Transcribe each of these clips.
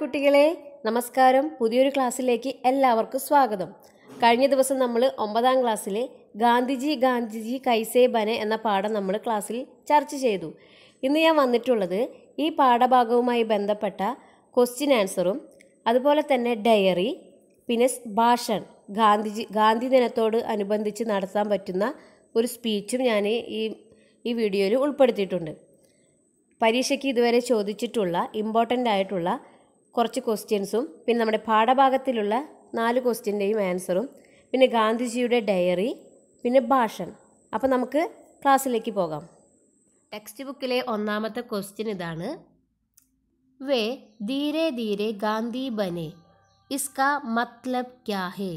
കുട്ടികളെ നമസ്കാരം പുതിയൊരു ക്ലാസ്സിലേക്ക് എല്ലാവർക്കും സ്വാഗതം കഴിഞ്ഞ ദിവസം നമ്മൾ ഒമ്പതാം ക്ലാസ്സിലെ ഗാന്ധിജി ഗാന്ധിജി കൈസേ ബനെ എന്ന പാഠം നമ്മൾ ക്ലാസ്സിൽ ചർച്ച ചെയ്തു ഇന്ന് ഞാൻ വന്നിട്ടുള്ളത് ഈ പാഠഭാഗവുമായി ബന്ധപ്പെട്ട ക്വസ്റ്റ്യൻ ആൻസറും അതുപോലെ തന്നെ ഡയറി പിന്നെ ഭാഷൺ ഗാന്ധിജി ഗാന്ധി ദിനത്തോട് അനുബന്ധിച്ച് നടത്താൻ പറ്റുന്ന ഒരു സ്പീച്ചും ഞാൻ ഈ ഈ വീഡിയോയിൽ ഉൾപ്പെടുത്തിയിട്ടുണ്ട് പരീക്ഷയ്ക്ക് ഇതുവരെ ചോദിച്ചിട്ടുള്ള ഇമ്പോർട്ടൻ്റ് ആയിട്ടുള്ള കുറച്ച് ക്വസ്റ്റ്യൻസും പിന്നെ നമ്മുടെ പാഠഭാഗത്തിലുള്ള നാല് ക്വസ്റ്റ്യൻ്റെയും ആൻസറും പിന്നെ ഗാന്ധിജിയുടെ ഡയറി പിന്നെ ഭാഷൻ അപ്പോൾ നമുക്ക് ക്ലാസ്സിലേക്ക് പോകാം ടെക്സ്റ്റ് ബുക്കിലെ ഒന്നാമത്തെ ക്വസ്റ്റ്യൻ ഇതാണ് വേ ധീരെ ധീരെ ഗാന്ധി ബനെ ഇസ്ക മത്ലബ് ക്യാ ഹേ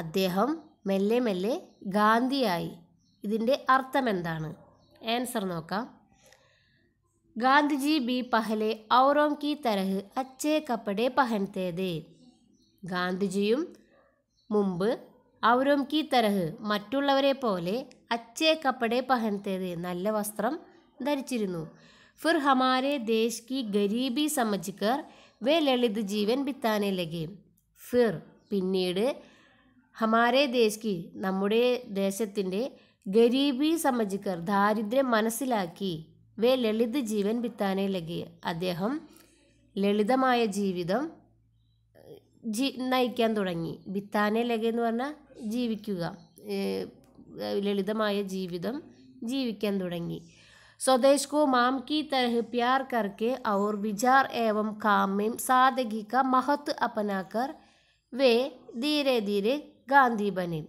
അദ്ദേഹം മെല്ലെ മെല്ലെ ഗാന്ധിയായി ഇതിൻ്റെ അർത്ഥം എന്താണ് ആൻസർ നോക്കാം ഗാന്ധിജി ബി पहले औरों की തരഹ് अच्छे कपड़े पहनते थे ഗാന്ധിജിയും മുമ്പ് ഔരം കി തരഹ് മറ്റുള്ളവരെ പോലെ അച്ചേ കപ്പടെ പഹൻത്തേത് നല്ല വസ്ത്രം ധരിച്ചിരുന്നു ഫിർ ഹമാരെ ദേശ് കി ഗരീബി സമജ്കർ വേ ലളിത് ജീവൻ ബിത്താനെ ലഗെ ഫിർ പിന്നീട് ഹമാരെ ദേശ് കി നമ്മുടെ ദേശത്തിൻ്റെ ഗരീബി സമജ്കർ ദാരിദ്ര്യം മനസ്സിലാക്കി വേ ലളിത് ജീവൻ ബിത്താനെ ലഗി അദ്ദേഹം ലളിതമായ ജീവിതം ജീ നയിക്കാൻ തുടങ്ങി ബിത്താനെ ലഗ എന്ന് പറഞ്ഞാൽ ജീവിക്കുക ലളിതമായ ജീവിതം ജീവിക്കാൻ തുടങ്ങി സ്വദേശ് കോ മാം കി തരഹ് പ്യാർ करके और വിചാർ ഏവം കാമ്യം में മഹത്ത് അപ്പനാക്കർ വേ ധീരെ ധീരെ ഗാന്ധി धीरे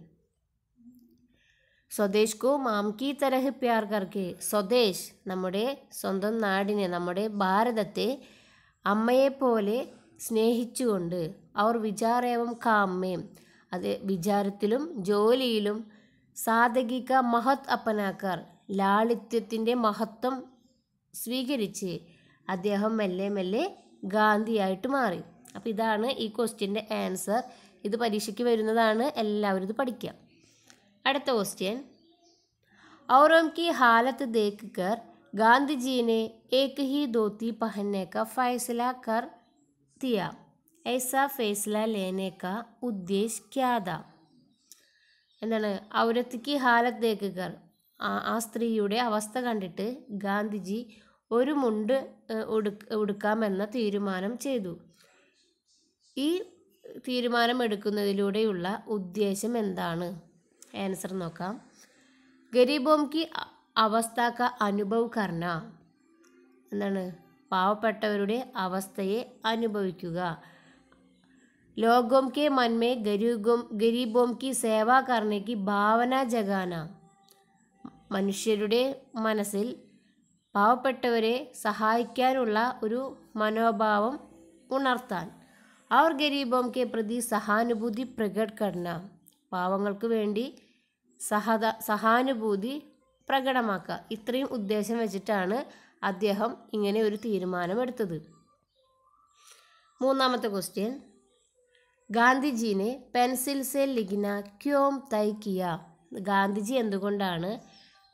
സ്വദേശ് കോ മാം കി തരഹ് പ്യാർ കർക്കെ സ്വദേശ് നമ്മുടെ സ്വന്തം നാടിനെ നമ്മുടെ ഭാരതത്തെ അമ്മയെപ്പോലെ സ്നേഹിച്ചുകൊണ്ട് അവർ വിചാരേവം കാമ്മേം അത് വിചാരത്തിലും ജോലിയിലും സാധകിക മഹത് അപ്പനാക്കർ ലാളിത്യത്തിൻ്റെ മഹത്വം സ്വീകരിച്ച് അദ്ദേഹം മെല്ലെ മെല്ലെ ഗാന്ധിയായിട്ട് മാറി അപ്പോൾ ഇതാണ് ഈ ക്വസ്റ്റ്യൻ്റെ ആൻസർ ഇത് പരീക്ഷയ്ക്ക് വരുന്നതാണ് എല്ലാവരും ഇത് പഠിക്കുക അടുത്ത ക്വസ്റ്റ്യൻ औरों की हालत ദേക്കർ ഗാന്ധിജീനെ जी ഹി एक ही ഫൈസല കർ തിയ फैसला कर ലേനേക്ക ഉദ്ദേശ് फैसला എന്താണ് ഔരത്തിക്ക് ഹാലത്ത് ദേക്കർ ആ സ്ത്രീയുടെ അവസ്ഥ കണ്ടിട്ട് ഗാന്ധിജി ഒരു മുണ്ട് ഉടുക്കാമെന്ന തീരുമാനം ചെയ്തു ഈ തീരുമാനം എടുക്കുന്നതിലൂടെയുള്ള ഉദ്ദേശം എന്താണ് ആൻസർ നോക്കാം ഗരീബോം കി അവസ്ഥ ക അനുഭവ് കർണ എന്താണ് പാവപ്പെട്ടവരുടെ അവസ്ഥയെ അനുഭവിക്കുക ലോകോം കെ മന്മേ ഗരീബോം ഗരീബോം കി സേവാ കർണയ്ക്ക് ഭാവന ജഗാന മനുഷ്യരുടെ മനസ്സിൽ പാവപ്പെട്ടവരെ സഹായിക്കാനുള്ള ഒരു മനോഭാവം ഉണർത്താൻ അവർ ഗരീബോം കെ പ്രതി സഹാനുഭൂതി പ്രകടന പാവങ്ങൾക്ക് വേണ്ടി സഹത സഹാനുഭൂതി പ്രകടമാക്കുക ഇത്രയും ഉദ്ദേശം വെച്ചിട്ടാണ് അദ്ദേഹം ഇങ്ങനെ ഒരു തീരുമാനമെടുത്തത് മൂന്നാമത്തെ ക്വസ്റ്റ്യൻ ഗാന്ധിജീനെ പെൻസിൽ സെ ലിഖിന ക്യോം തൈക്കിയ ഗാന്ധിജി എന്തുകൊണ്ടാണ്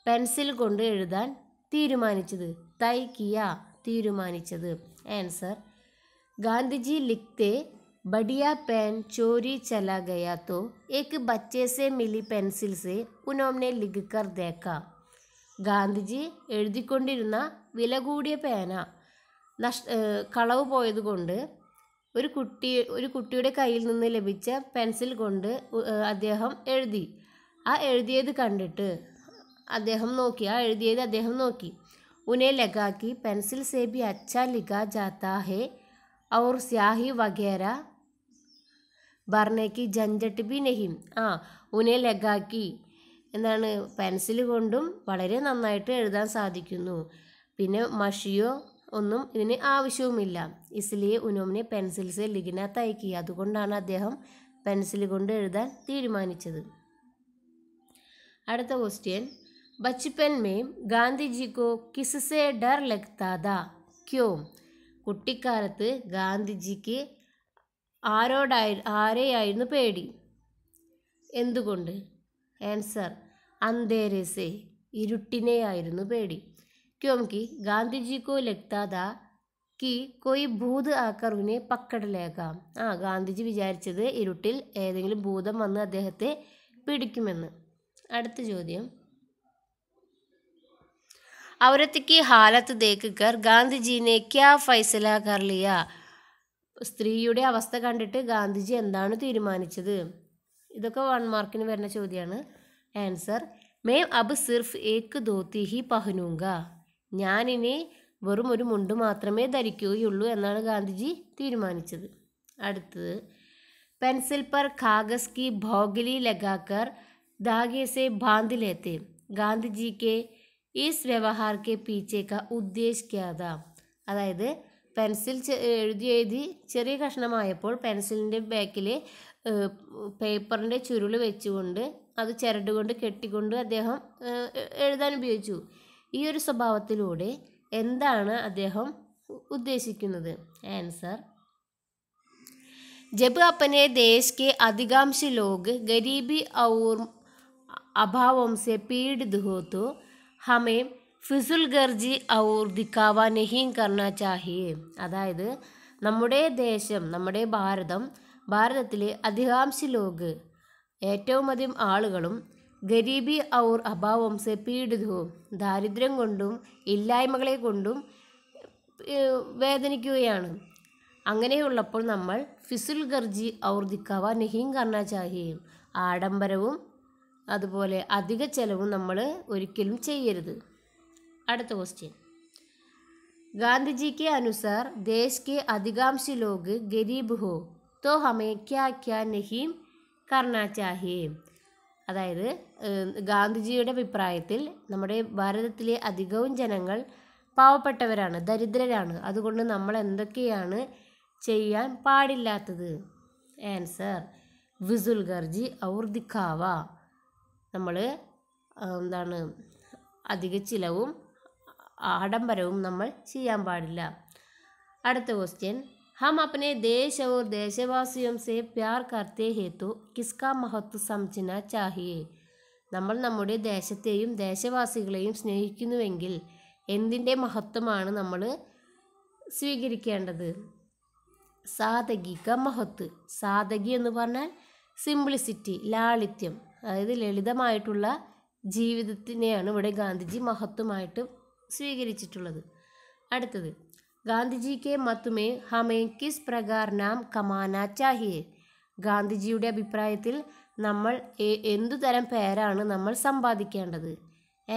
പെൻസിൽ കൊണ്ട് എഴുതാൻ തീരുമാനിച്ചത് തൈക്കിയ തീരുമാനിച്ചത് ആൻസർ ഗാന്ധിജി ലിഖ്തേ बढ़िया पेन चोरी चला गया तो एक बच्चे से मिली പെൻസിൽ से उन्होंने लिखकर देखा ഗാന്ധിജി എഴുതിക്കൊണ്ടിരുന്ന വില കൂടിയ പേന നഷ് കളവ് പോയതുകൊണ്ട് ഒരു കുട്ടി ഒരു കുട്ടിയുടെ കയ്യിൽ നിന്ന് ലഭിച്ച പെൻസിൽ കൊണ്ട് അദ്ദേഹം എഴുതി ആ എഴുതിയത് കണ്ടിട്ട് അദ്ദേഹം നോക്കി ആ എഴുതിയത് അദ്ദേഹം നോക്കി ഉനെ ലഗാക്കി പെൻസിൽ സേബി അച്ഛ ലിഖ ജാത്ത ഹേ ഔർ സ്യാഹി വഗേര ഭർണയ്ക്ക് ജഞ്ചട്ട് ബി നെഹിം ആ ഉനെ ലഗാക്കി എന്താണ് പെൻസിൽ കൊണ്ടും വളരെ നന്നായിട്ട് എഴുതാൻ സാധിക്കുന്നു പിന്നെ മഷിയോ ഒന്നും ഇതിന് ആവശ്യവുമില്ല ഇസ്ലിയെ ഉനോമിനെ പെൻസിൽസ് ലിഖിന തയ്ക്കി അതുകൊണ്ടാണ് അദ്ദേഹം പെൻസിൽ കൊണ്ട് എഴുതാൻ തീരുമാനിച്ചത് അടുത്ത ക്വസ്റ്റ്യൻ ബച്പൻ മേ ഗാന്ധിജിക്കോ കിസസെ ഡർ ലഗ്താദ ക്യോ കുട്ടിക്കാലത്ത് ഗാന്ധിജിക്ക് ആരോടായി ആരെയായിരുന്നു പേടി എന്തുകൊണ്ട് ആൻസർ അന്തേരസെ ഇരുട്ടിനെയായിരുന്നു പേടി ക്യോംകി ഗാന്ധിജിക്കോ ലക്താദ കി കൊയ് ഭൂത് ആക്കറുവിനെ പക്കടലേക്കാം ആ ഗാന്ധിജി വിചാരിച്ചത് ഇരുട്ടിൽ ഏതെങ്കിലും ഭൂതം വന്ന് അദ്ദേഹത്തെ പിടിക്കുമെന്ന് അടുത്ത ചോദ്യം അവരത്തേക്ക് ഹാലത്ത് हालत ഗാന്ധിജീനെ ക്യാ जी ने क्या फैसला कर लिया സ്ത്രീയുടെ അവസ്ഥ കണ്ടിട്ട് ഗാന്ധിജി എന്താണ് തീരുമാനിച്ചത് ഇതൊക്കെ വൺ മാർക്കിന് വരുന്ന ചോദ്യമാണ് ആൻസർ മേം അബ് സിർഫ് ഏക്ക് ധോത്തി ഹി പഹനൂങ്ക ഞാനിനി വെറും ഒരു മുണ്ട് മാത്രമേ ധരിക്കുകയുള്ളൂ എന്നാണ് ഗാന്ധിജി തീരുമാനിച്ചത് അടുത്തത് പെൻസിൽ പർ ഖാഗസ് കി ഭോഗലി ലഗാക്കർ धागे से बांध लेते ഗാന്ധി ജി കെ ഈസ് വ്യവഹാർ കെ പീച്ചെ അതായത് പെൻസിൽ എഴുതി എഴുതി ചെറിയ കഷ്ണമായപ്പോൾ പെൻസിലിൻ്റെ ബാക്കിൽ പേപ്പറിൻ്റെ ചുരുൾ വെച്ചുകൊണ്ട് അത് ചിരട്ടുകൊണ്ട് കെട്ടിക്കൊണ്ട് അദ്ദേഹം എഴുതാൻ ഉപയോഗിച്ചു ഈ ഒരു സ്വഭാവത്തിലൂടെ എന്താണ് അദ്ദേഹം ഉദ്ദേശിക്കുന്നത് ആൻസർ जब अपने देश के अधिकांश लोग गरीबी और अभावों से पीड़ित हो हमें ഫിസുൽ ഗർജി ഔർ ദിക്കാവ നഹീം കർണ ചാഹിയെ അതായത് നമ്മുടെ ദേശം നമ്മുടെ ഭാരതം ഭാരതത്തിലെ അധികാംശ ലോക് ഏറ്റവും അധികം ആളുകളും ഗരീബി ഔർ അഭാവം സെ പീഡിതവും ദാരിദ്ര്യം കൊണ്ടും ഇല്ലായ്മകളെ കൊണ്ടും വേദനിക്കുകയാണ് അങ്ങനെയുള്ളപ്പോൾ നമ്മൾ ഫിസുൽ ഗർജി ഔർ ദിക്കാവ നഹീം കർണ ചാഹിയും ആഡംബരവും അതുപോലെ അധിക ചെലവും നമ്മൾ ഒരിക്കലും ചെയ്യരുത് അടുത്ത ക്വസ്റ്റ്യൻ ഗാന്ധിജിക്ക് അനുസർ ദേശ് अनुसार देश के ഗരീബ് ഹോ गरीब ഹമേ ക്യാ ക്യാ നഹീം क्या അതായത് ഗാന്ധിജിയുടെ അഭിപ്രായത്തിൽ നമ്മുടെ ഭാരതത്തിലെ അധികവും ജനങ്ങൾ പാവപ്പെട്ടവരാണ് ദരിദ്രരാണ് അതുകൊണ്ട് നമ്മൾ എന്തൊക്കെയാണ് ചെയ്യാൻ പാടില്ലാത്തത് ആൻസർ വിസുൽ ഗർജി ഔർ ദിഖാവ നമ്മൾ എന്താണ് അധിക ചിലവും ആഡംബരവും നമ്മൾ ചെയ്യാൻ പാടില്ല അടുത്ത ക്വസ്റ്റ്യൻ हम अपने देश और ദേശവാസിയും से प्यार करते ഹേത്തു किसका महत्व समझना चाहिए നമ്മൾ നമ്മുടെ ദേശത്തെയും ദേശവാസികളെയും സ്നേഹിക്കുന്നുവെങ്കിൽ എന്തിൻ്റെ മഹത്വമാണ് നമ്മൾ സ്വീകരിക്കേണ്ടത് സാധകിക മഹത്വ സാധകി എന്ന് പറഞ്ഞാൽ സിംപ്ലിസിറ്റി ലാളിത്യം അതായത് ലളിതമായിട്ടുള്ള ജീവിതത്തിനെയാണ് ഇവിടെ ഗാന്ധിജി മഹത്വമായിട്ട് സ്വീകരിച്ചിട്ടുള്ളത് അടുത്തത് ഗാന്ധിജിക്ക് മത്തുമേ ഹമേ കിസ് പ്രകാർ നാം കമാന ചാഹിയെ ഗാന്ധിജിയുടെ അഭിപ്രായത്തിൽ നമ്മൾ എന്തു തരം പേരാണ് നമ്മൾ സമ്പാദിക്കേണ്ടത്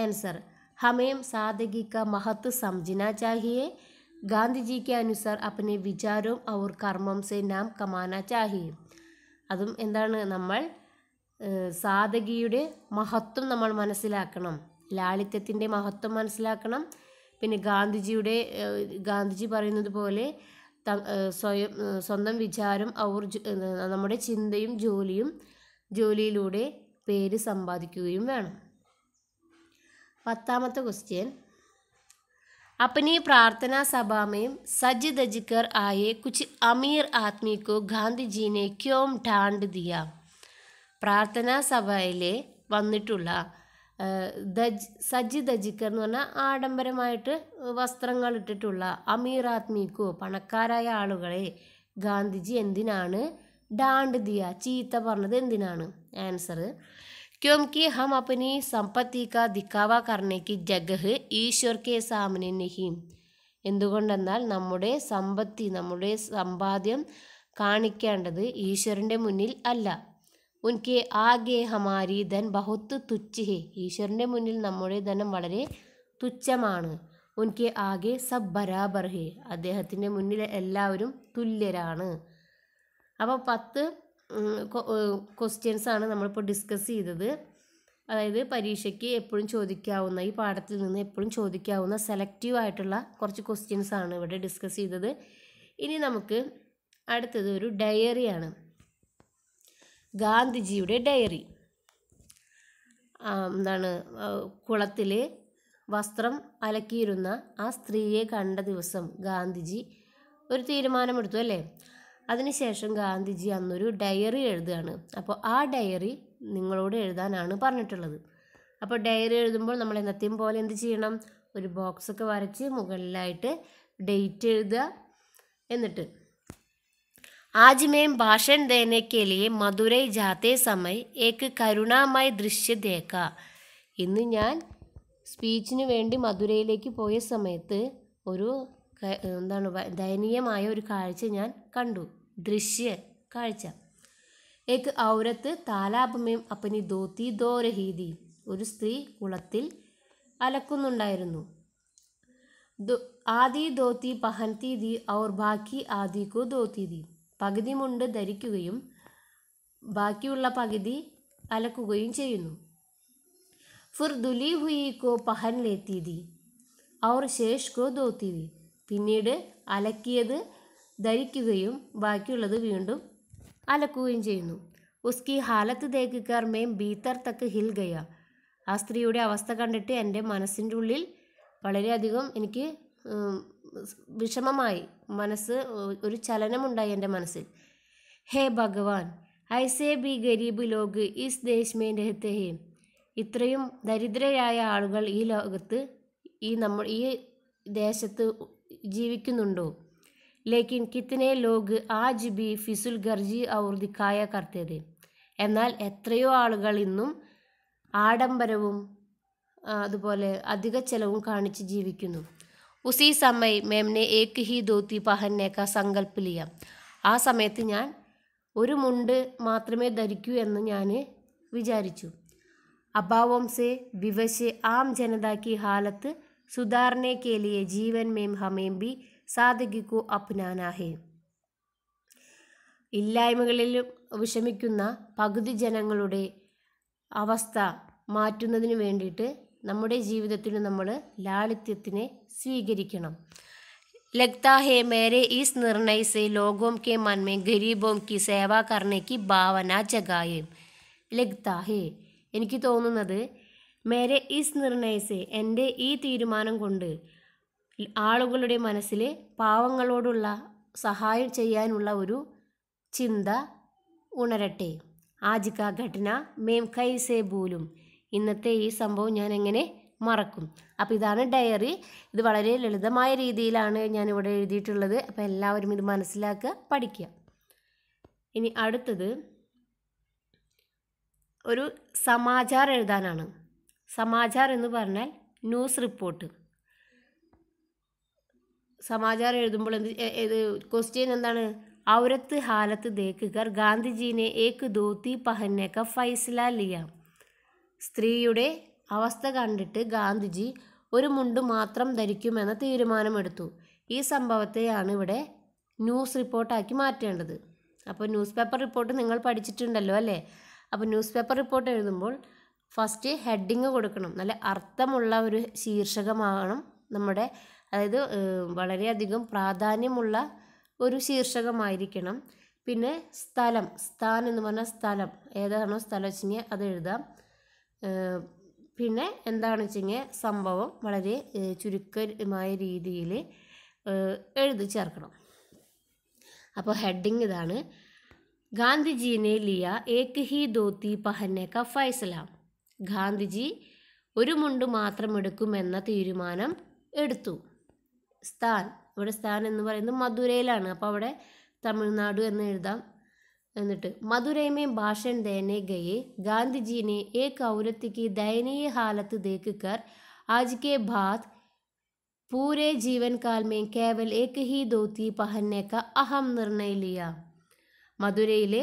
ആൻസർ ഹമേം സാധകിക്ക മഹത്ത് സംജന ചാഹിയെ ഗാന്ധിജി കെ അനുസാർ അപ്പനെ വിചാരവും അവർ കർമ്മം സെ നാം കമാന ചാഹിയെ അതും എന്താണ് നമ്മൾ സാധകിയുടെ മഹത്വം നമ്മൾ മനസ്സിലാക്കണം ലാളിത്യത്തിൻ്റെ മഹത്വം മനസ്സിലാക്കണം പിന്നെ ഗാന്ധിജിയുടെ ഗാന്ധിജി പറയുന്നത് പോലെ സ്വയം സ്വന്തം വിചാരം അവർ നമ്മുടെ ചിന്തയും ജോലിയും ജോലിയിലൂടെ പേര് സമ്പാദിക്കുകയും വേണം പത്താമത്തെ ക്വസ്റ്റ്യൻ അപ്പനി प्रार्थना സഭാമയും में ദജിക്കർ धज കുച്ച് അമീർ ആത്മീക്കോ ഗാന്ധിജീനെ ക്യോം ടാണ്ട് ദിയ പ്രാർത്ഥനാ സഭയിലെ വന്നിട്ടുള്ള ദജ് സജിദ് ദജിക്കർ എന്ന് പറഞ്ഞാൽ ആഡംബരമായിട്ട് വസ്ത്രങ്ങൾ ഇട്ടിട്ടുള്ള അമീർ ആത്മീക്കോ പണക്കാരായ ആളുകളെ ഗാന്ധിജി എന്തിനാണ് ഡാണ്ട് ദിയ ചീത്ത പറഞ്ഞത് എന്തിനാണ് ആൻസർ क्योंकि ഹം अपनी സമ്പത്തി കാ ദിക്കാവ കർണയ്ക്ക് ജഗഹ് ഈശ്വർ കെ സാമനെ നഹീം എന്തുകൊണ്ടെന്നാൽ നമ്മുടെ സമ്പത്തി നമ്മുടെ സമ്പാദ്യം കാണിക്കേണ്ടത് ഈശ്വരൻ്റെ മുന്നിൽ അല്ല ഉൻകെ ആകെ ഹമാരി ധൻ ബഹുത്ത് തുച്ഛ് ഹേ ഈശ്വരൻ്റെ മുന്നിൽ നമ്മുടെ ധനം വളരെ തുച്ഛമാണ് ഉൻകെ ആകെ സബ് ബരാബർ ഹേ അദ്ദേഹത്തിൻ്റെ മുന്നിൽ എല്ലാവരും തുല്യരാണ് അപ്പോൾ പത്ത് ക്വസ്റ്റ്യൻസാണ് നമ്മളിപ്പോൾ ഡിസ്കസ് ചെയ്തത് അതായത് പരീക്ഷയ്ക്ക് എപ്പോഴും ചോദിക്കാവുന്ന ഈ പാഠത്തിൽ നിന്ന് എപ്പോഴും ചോദിക്കാവുന്ന സെലക്റ്റീവ് ആയിട്ടുള്ള കുറച്ച് ക്വസ്റ്റ്യൻസാണ് ഇവിടെ ഡിസ്കസ് ചെയ്തത് ഇനി നമുക്ക് അടുത്തത് ഒരു ഡയറിയാണ് ഗാന്ധിജിയുടെ ഡയറി എന്താണ് കുളത്തിൽ വസ്ത്രം അലക്കിയിരുന്ന ആ സ്ത്രീയെ കണ്ട ദിവസം ഗാന്ധിജി ഒരു തീരുമാനമെടുത്തു അല്ലേ അതിനുശേഷം ഗാന്ധിജി അന്നൊരു ഡയറി എഴുതുകയാണ് അപ്പോൾ ആ ഡയറി നിങ്ങളോട് എഴുതാനാണ് പറഞ്ഞിട്ടുള്ളത് അപ്പോൾ ഡയറി എഴുതുമ്പോൾ നമ്മൾ എന്നത്തെയും പോലെ എന്ത് ചെയ്യണം ഒരു ബോക്സൊക്കെ വരച്ച് മുകളിലായിട്ട് ഡേറ്റ് എഴുതുക എന്നിട്ട് आज मैं भाषण देने के लिए മധുരൈ जाते समय एक करुणामय दृश्य देखा ഇന്ന് ഞാൻ സ്പീച്ചിന് വേണ്ടി മധുരയിലേക്ക് പോയ സമയത്ത് ഒരു എന്താണ് ദയനീയമായ ഒരു കാഴ്ച ഞാൻ കണ്ടു ദൃശ്യ കാഴ്ച ഏക്ക് ഔരത്ത് താലാപമയം അപ്പനി ദോത്തി ദോരഹീതി ഒരു സ്ത്രീ കുളത്തിൽ അലക്കുന്നുണ്ടായിരുന്നു ആദി ദോത്തി പഹൻതി ദി ഔർ ബാക്കി ആദിക്കു ദോത്തി ദി പകുതി മുണ്ട് ധരിക്കുകയും ബാക്കിയുള്ള പകുതി അലക്കുകയും ചെയ്യുന്നു ഫിർ ദുലി ഹുയി കോ പഹൻ ലേത്തീതി അവർ ശേഷ് കോ പിന്നീട് അലക്കിയത് ധരിക്കുകയും ബാക്കിയുള്ളത് വീണ്ടും അലക്കുകയും ചെയ്യുന്നു ഉസ്കി ഹാലത്ത് തേക്കാർ മേം ബീത്തർ തക്ക് ഹിൽ ഗയ ആ സ്ത്രീയുടെ അവസ്ഥ കണ്ടിട്ട് എൻ്റെ മനസ്സിൻ്റെ ഉള്ളിൽ വളരെയധികം എനിക്ക് വിഷമമായി മനസ്സ് ഒരു ചലനമുണ്ടായി എൻ്റെ മനസ്സിൽ ഹേ ഭഗവാൻ ഐ സേ ബി ഗരീബ് ലോക് ഈസ് ദേശ്മേ രഹത്തെ ഇത്രയും ദരിദ്രരായ ആളുകൾ ഈ ലോകത്ത് ഈ നമ്മൾ ഈ ദേശത്ത് ജീവിക്കുന്നുണ്ടോ ലേക്കിൻ കിത്തനെ ലോക് ആജ് ബി ഫിസുൽ ഗർജി ഔർദിക്കായ കർത്തത് എന്നാൽ എത്രയോ ആളുകൾ ഇന്നും ആഡംബരവും അതുപോലെ അധിക ചെലവും കാണിച്ച് ജീവിക്കുന്നു ഉസീ സമയ മേമിനെ ഏക്ക് ഹി ധോത്തി പഹന്നേക്ക സങ്കല്പ് ലിയ ആ സമയത്ത് ഞാൻ ഒരു മുണ്ട് മാത്രമേ ധരിക്കൂ എന്ന് ഞാൻ വിചാരിച്ചു അഭാവംസെ വിവശ് ആം ജനതാക്കി ഹാലത്ത് സുധാരണെ കേലിയെ ജീവൻ മേം ഹമേം ബി സാധകിക്കു അപ്നാനാഹേ ഇല്ലായ്മകളിലും വിഷമിക്കുന്ന പകുതി ജനങ്ങളുടെ അവസ്ഥ മാറ്റുന്നതിന് വേണ്ടിയിട്ട് നമ്മുടെ ജീവിതത്തിൽ നമ്മൾ ലാളിത്യത്തിനെ സ്വീകരിക്കണം ലഗ്താ ഹേ മേരെ ഈസ് निर्णय ലോകോം കെ മന്മേ ഗരീബോം കി സേവാ കർണയ്ക്ക് ഭാവന ജഗായേ ലഗ്താ ഹേ എനിക്ക് തോന്നുന്നത് മേരെ ഈസ് നിർണയസെ എൻ്റെ ഈ തീരുമാനം കൊണ്ട് ആളുകളുടെ മനസ്സിൽ പാവങ്ങളോടുള്ള സഹായം ചെയ്യാനുള്ള ഒരു ചിന്ത ഉണരട്ടെ ആജിക്ക ഘടന മേം കൈസേ ബൂലും ഇന്നത്തെ ഈ സംഭവം ഞാൻ എങ്ങനെ മറക്കും അപ്പോൾ ഇതാണ് ഡയറി ഇത് വളരെ ലളിതമായ രീതിയിലാണ് ഞാനിവിടെ എഴുതിയിട്ടുള്ളത് അപ്പോൾ എല്ലാവരും ഇത് മനസ്സിലാക്കുക പഠിക്കുക ഇനി അടുത്തത് ഒരു സമാചാർ എഴുതാനാണ് സമാചാർ എന്ന് പറഞ്ഞാൽ ന്യൂസ് റിപ്പോർട്ട് സമാചാരം എഴുതുമ്പോൾ എന്ത് ഇത് ക്വസ്റ്റ്യൻ എന്താണ് ഔരത്ത് ഹാലത്ത് ദേക്കുകർ ഗാന്ധിജീനെ ഏക്ക് ദോത്തി പഹന്നേക്ക ഫൈസല ലിയാം സ്ത്രീയുടെ അവസ്ഥ കണ്ടിട്ട് ഗാന്ധിജി ഒരു മുണ്ട് മാത്രം ധരിക്കുമെന്ന തീരുമാനമെടുത്തു ഈ സംഭവത്തെയാണ് ഇവിടെ ന്യൂസ് റിപ്പോർട്ടാക്കി മാറ്റേണ്ടത് അപ്പോൾ ന്യൂസ് പേപ്പർ റിപ്പോർട്ട് നിങ്ങൾ പഠിച്ചിട്ടുണ്ടല്ലോ അല്ലേ അപ്പോൾ ന്യൂസ് പേപ്പർ റിപ്പോർട്ട് എഴുതുമ്പോൾ ഫസ്റ്റ് ഹെഡിങ് കൊടുക്കണം നല്ല അർത്ഥമുള്ള ഒരു ശീർഷകമാകണം നമ്മുടെ അതായത് വളരെയധികം പ്രാധാന്യമുള്ള ഒരു ശീർഷകമായിരിക്കണം പിന്നെ സ്ഥലം സ്ഥാൻ എന്ന് പറഞ്ഞാൽ സ്ഥലം ഏതാണോ സ്ഥലം വെച്ചെങ്കിൽ അത് എഴുതാം പിന്നെ എന്താണെന്ന് വെച്ചെങ്കിൽ സംഭവം വളരെ ചുരുക്കമായ രീതിയിൽ എഴുതി ചേർക്കണം അപ്പോൾ ഹെഡിങ് ഇതാണ് ഗാന്ധിജി ലിയ ഏക്ക് ഹി ധോത്തി പഹന്നെ ക ഫൈസല ഗാന്ധിജി ഒരു മുണ്ട് മാത്രം എടുക്കുമെന്ന തീരുമാനം എടുത്തു സ്ഥാൻ ഇവിടെ സ്ഥാൻ എന്ന് പറയുന്നത് മധുരയിലാണ് അപ്പോൾ അവിടെ തമിഴ്നാട് എന്ന് എഴുതാം എന്നിട്ട് മധുരൈമേ ഭാഷൻ ദയനെ ഗയെ ഗാന്ധിജീനെ ഏ കൗരത്തിക്ക് ദയനീയ ഹാലത്ത് ദേക്കുക്കർ ആജ് കെ ബാദ് पूरे जीवन काल में केवल एक ही धोती पहनने का മധുരയിലെ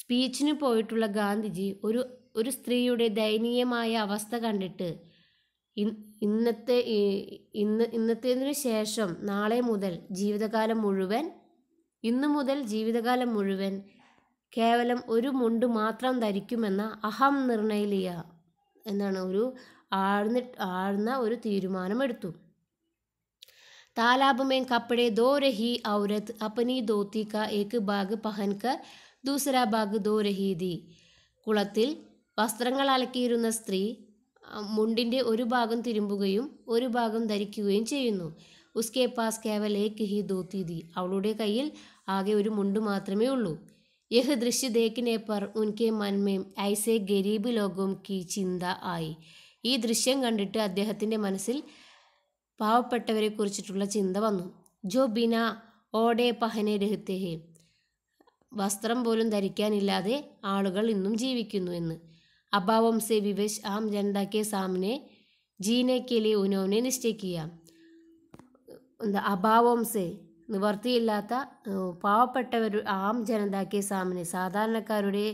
സ്പീച്ചിന് പോയിട്ടുള്ള ഗാന്ധിജി ഒരു ഒരു സ്ത്രീയുടെ ദയനീയമായ അവസ്ഥ കണ്ടിട്ട് ഇന്നത്തെ ഇന്ന് ഇന്നത്തേതിനു ശേഷം നാളെ മുതൽ ജീവിതകാലം മുഴുവൻ ഇന്നു മുതൽ ജീവിതകാലം മുഴുവൻ കേവലം ഒരു മുണ്ട് മാത്രം ധരിക്കുമെന്ന അഹം നിർണയിലിയ എന്നാണ് ഒരു ആഴ്ന്നി ആഴ്ന്ന ഒരു തീരുമാനമെടുത്തു तालाब में कपड़े धो रही औरत अपनी धोती का एक ദൂസര ബാഗ് ധോ രഹി ദി കുളത്തിൽ വസ്ത്രങ്ങൾ അലക്കിയിരുന്ന സ്ത്രീ മുണ്ടിൻ്റെ ഒരു ഭാഗം തിരുമ്പുകയും ഒരു ഭാഗം ധരിക്കുകയും ചെയ്യുന്നു ഉസ്കെ പാസ് കേവൽ ഏക്ക് ഹി ധോത്തി ദി അവളുടെ കയ്യിൽ ആകെ ഒരു മുണ്ട് മാത്രമേ ഉള്ളൂ യഹ് ദൃശ്യ ദേക്കിനെ പർ ഉൻകെ മന്മയും ഐസെ ഗരീബ് ലോകവും കി ചിന്ത ആയി ഈ ദൃശ്യം കണ്ടിട്ട് അദ്ദേഹത്തിൻ്റെ മനസ്സിൽ പാവപ്പെട്ടവരെ കുറിച്ചിട്ടുള്ള ചിന്ത വന്നു ജോ ബിന ഓടെ പഹനെ രഹത്തേഹേ വസ്ത്രം പോലും ധരിക്കാനില്ലാതെ ആളുകൾ ഇന്നും ജീവിക്കുന്നു എന്ന് അഭാവം സെ വിവശ് ആം ജനതാക്കെ സാമിനെ ജീനെ കെലി ഉനോവിനെ നിശ്ചയിക്കുക എന്താ അഭാവം സേ നിവർത്തിയില്ലാത്ത പാവപ്പെട്ടവർ ആം ജനതാക്കെ സാമനെ സാധാരണക്കാരുടെ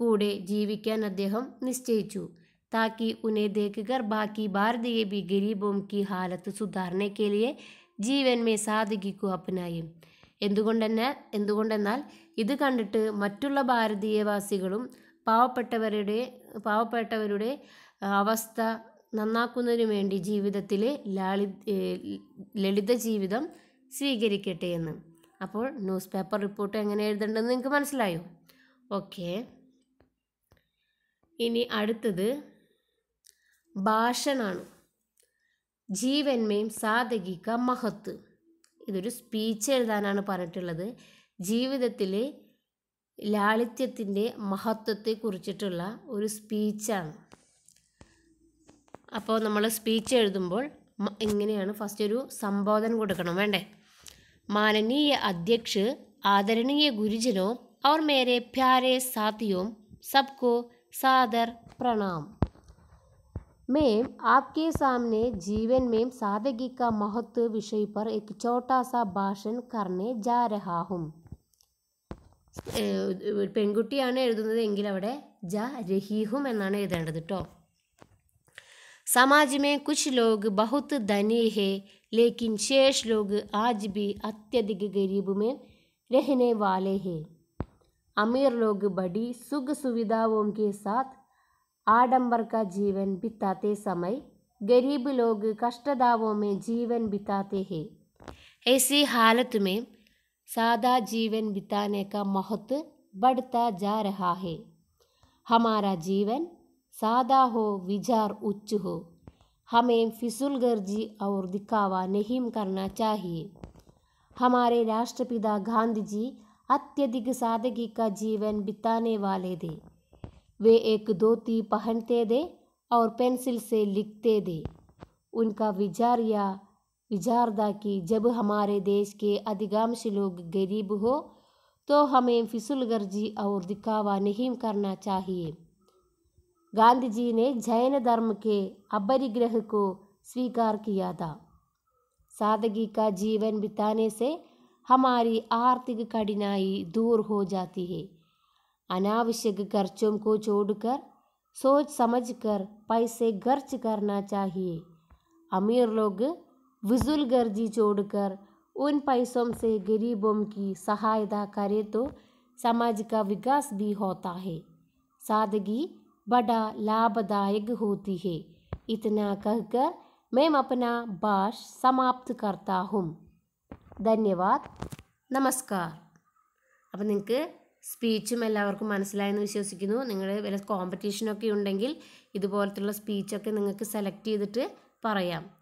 കൂടെ ജീവിക്കാൻ അദ്ദേഹം നിശ്ചയിച്ചു താക്കി ഉനെ ദേഖകർ ബാക്കി ഭാരതീയ ബി ഗരീബോം കി ഹാലത്ത് സുധാരണയ്ക്ക് ജീവന്മേ സാധിക്കു അപ്പനായും എന്തുകൊണ്ടെന്നെ എന്തുകൊണ്ടെന്നാൽ ഇത് കണ്ടിട്ട് മറ്റുള്ള ഭാരതീയവാസികളും പാവപ്പെട്ടവരുടെ പാവപ്പെട്ടവരുടെ അവസ്ഥ നന്നാക്കുന്നതിനു വേണ്ടി ജീവിതത്തിലെ ലാളി ലളിത ജീവിതം സ്വീകരിക്കട്ടെ എന്ന് അപ്പോൾ ന്യൂസ് പേപ്പർ റിപ്പോർട്ട് എങ്ങനെ എഴുതേണ്ടെന്ന് നിങ്ങൾക്ക് മനസ്സിലായോ ഓക്കെ ഇനി അടുത്തത് ഭാഷണാണ് ജീവന്മയും സാധകിക്ക മഹത്ത് ഇതൊരു സ്പീച്ച് എഴുതാനാണ് പറഞ്ഞിട്ടുള്ളത് ജീവിതത്തിലെ ലാളിത്യത്തിൻ്റെ മഹത്വത്തെ കുറിച്ചിട്ടുള്ള ഒരു സ്പീച്ചാണ് അപ്പോൾ നമ്മൾ സ്പീച്ച് എഴുതുമ്പോൾ ഇങ്ങനെയാണ് ഫസ്റ്റ് ഒരു സംബോധന കൊടുക്കണം വേണ്ടേ മാനനീയ അധ്യക്ഷ ആദരണീയ ഗുരുജനോ और मेरे प्यारे साथियों सबको सादर प्रणाम मैं आपके सामने जीवन में सादगी का महत्व विषय पर एक छोटा सा भाषण करने जा रहा പെൺകുട്ടിയാണ് എഴുതുന്നത് എങ്കിൽ അവിടെ ജ രഹീഹും എന്നാണ് എഴുതേണ്ടത് കേട്ടോ समाज में कुछ लोग बहुत धनी है लेकिन शेष लोग आज भी अत्यधिक गरीब में रहने वाले हैं अमीर लोग बड़ी सुख सुविधाओं के साथ आडंबर का जीवन बिताते समय गरीब लोग कष्टदावों में जीवन बिताते हैं ऐसी हालत में सादा जीवन बिताने का महत्व बढ़ता जा रहा है हमारा जीवन सादा हो विचार उच्च हो हमें फिसुल गर्जी और दिखावा नहीं करना चाहिए हमारे राष्ट्रपिता गांधी जी अत्यधिक सादगी का जीवन बिताने वाले थे वे एक धोती पहनते थे और पेंसिल से लिखते थे उनका विचार या विचार था कि जब हमारे देश के अधिकांश लोग गरीब हो तो हमें फिसुलगर्जी और दिखावा नहीं करना चाहिए गांधी जी ने जैन धर्म के अपरिग्रह को स्वीकार किया था सादगी का जीवन बिताने से हमारी आर्थिक कठिनाई दूर हो जाती है अनावश्यक खर्चों को छोड़कर सोच समझकर पैसे खर्च करना चाहिए अमीर लोग विजुल गर्जी छोड़कर उन पैसों से गरीबों की सहायता करें तो समाज का विकास भी होता है सादगी बड़ा लाभदायक होती है इतना कहकर मैं अपना भाष समाप्त करता हूँ ധന്യവാദ് നമസ്കാർ അപ്പം നിങ്ങൾക്ക് സ്പീച്ചും എല്ലാവർക്കും മനസ്സിലായെന്ന് വിശ്വസിക്കുന്നു നിങ്ങൾ വല്ല കോമ്പറ്റീഷനൊക്കെ ഉണ്ടെങ്കിൽ ഇതുപോലത്തുള്ള സ്പീച്ചൊക്കെ നിങ്ങൾക്ക് സെലക്ട് ചെയ്തിട്ട് പറയാം